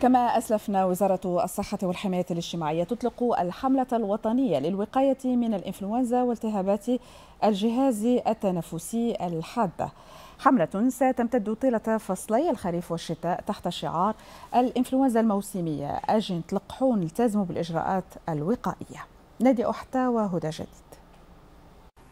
كما أسلفنا وزارة الصحة والحماية الاجتماعية تطلق الحملة الوطنية للوقاية من الإنفلونزا والتهابات الجهاز التنفسي الحادة حملة ستمتد طيلة فصلي الخريف والشتاء تحت شعار الإنفلونزا الموسمية أجن تلقحون التزموا بالإجراءات الوقائية نادي أحتى وهدى جديد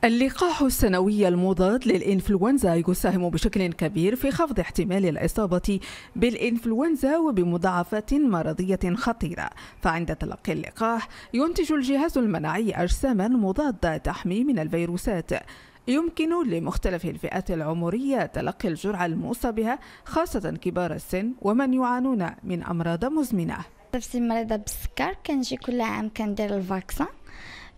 اللقاح السنوي المضاد للإنفلونزا يساهم بشكل كبير في خفض احتمال الإصابة بالإنفلونزا وبمضاعفات مرضية خطيرة فعند تلقي اللقاح ينتج الجهاز المناعي أجساما مضادة تحمي من الفيروسات يمكن لمختلف الفئات العمرية تلقي الجرعة الموصى بها خاصة كبار السن ومن يعانون من أمراض مزمنة نفسي مريضة بالسكر كنجي كل عام كندير الفاكسان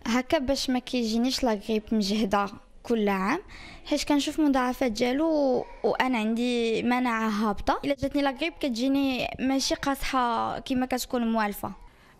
هكا باش ما كيجينيش لا غريب مجهده كل عام حيت كنشوف مضاعفات ديالو وانا عندي مناعه هابطه الا جاتني لا غريب كتجيني ماشي قاصحه كما كتكون موالفه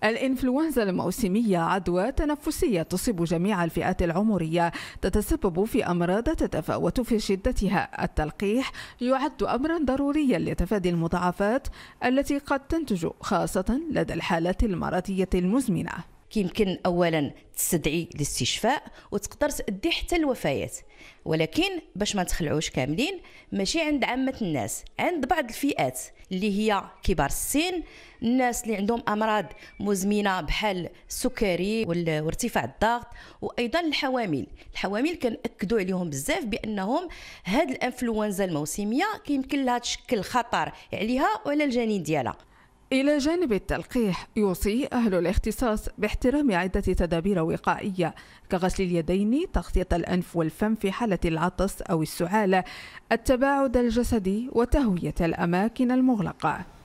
الإنفلونزا الموسمية عدوى تنفسية تصيب جميع الفئات العمرية تتسبب في أمراض تتفاوت في شدتها التلقيح يعد أمرا ضروريا لتفادي المضاعفات التي قد تنتج خاصة لدى الحالات المرضية المزمنة كيمكن اولا تستدعي الاستشفاء وتقدر تؤدي حتى الوفيات ولكن باش ما تخلعوش كاملين ماشي عند عامه الناس عند بعض الفئات اللي هي كبار السن الناس اللي عندهم امراض مزمنه بحال السكري وارتفاع الضغط وايضا الحوامل الحوامل كنأكدوا عليهم بزاف بانهم هاد الانفلونزا الموسميه كيمكن لها تشكل خطر عليها وعلى الجنين ديالها إلى جانب التلقيح يوصي أهل الاختصاص باحترام عدة تدابير وقائية كغسل اليدين تغطية الأنف والفم في حالة العطس أو السعالة التباعد الجسدي وتهوية الأماكن المغلقة